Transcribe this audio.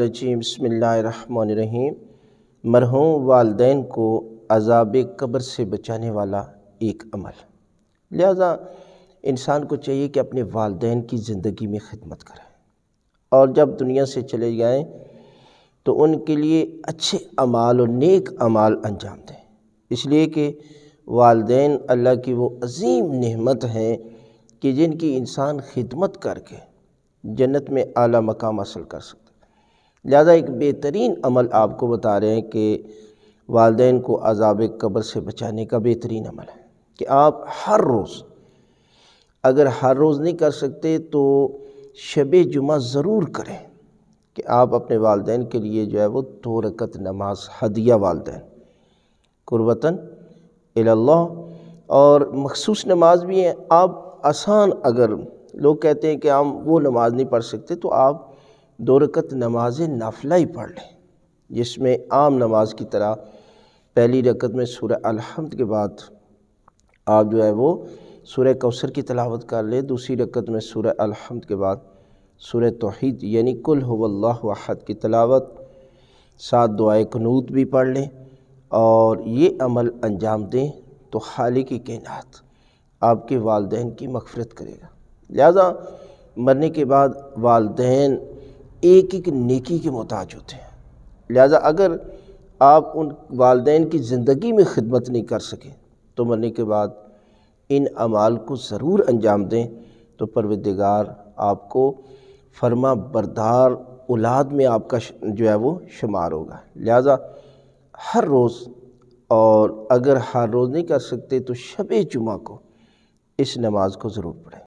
रजीम बसमीम मरहूम वालदेन को अजाब कब्र से बचाने वाला एक अमल लिहाजा इंसान को चाहिए कि अपने वालदेन की ज़िंदगी में खिदमत करें और जब दुनिया से चले जाएँ तो उनके लिए अच्छे अमाल और नेक अमाल अंजाम दें इसलिए कि वालदेन अल्लाह की वो अजीम नहमत हैं कि जिनकी इंसान खिदमत करके जन्नत में आला मकाम हासिल कर सकता लिहाजा एक बेहतरीन अमल आपको बता रहे हैं कि वालदेन को अजाब कब्र से बचाने का बेहतरीन अमल है कि आप हर रोज़ अगर हर रोज़ नहीं कर सकते तो शब जुमा ज़रूर करें कि आप अपने वालदेन के लिए जो है वो दो रकत नमाज हदिया वालदे कुर्बतन अल्लाह और मखसूस नमाज भी हैं आप आसान अगर लोग कहते हैं कि हम वो नमाज़ नहीं पढ़ सकते तो आप दो रकत नमाज नाफिला ही पढ़ लें जिसमें आम नमाज की तरह पहली रकत में सूर्य अलहमद के बाद आप जो है वो सूर्य कौसर की तलावत कर लें दूसरी रकत में सूर्य अलहमद के बाद सूर्य तोहद यानी कुल होल्लाहद की तलावत सात दुआए कनूत भी पढ़ लें और ये अमल अंजाम दें तो खाली की कैनात आपके वालदेन की मगफरत करेगा लिहाजा मरने के बाद वालदेन एक एक नेकी के मोहताज होते हैं लिहाजा अगर आप उन वालदेन की ज़िंदगी में खिदमत नहीं कर सकें तो मरने के बाद इन अमाल को ज़रूर अंजाम दें तो परवदगार आपको फर्मा बरदार औलाद में आपका जो है वो शुमार होगा लिहाजा हर रोज़ और अगर हर रोज़ नहीं कर सकते तो शब जुमा को इस नमाज को ज़रूर पढ़ें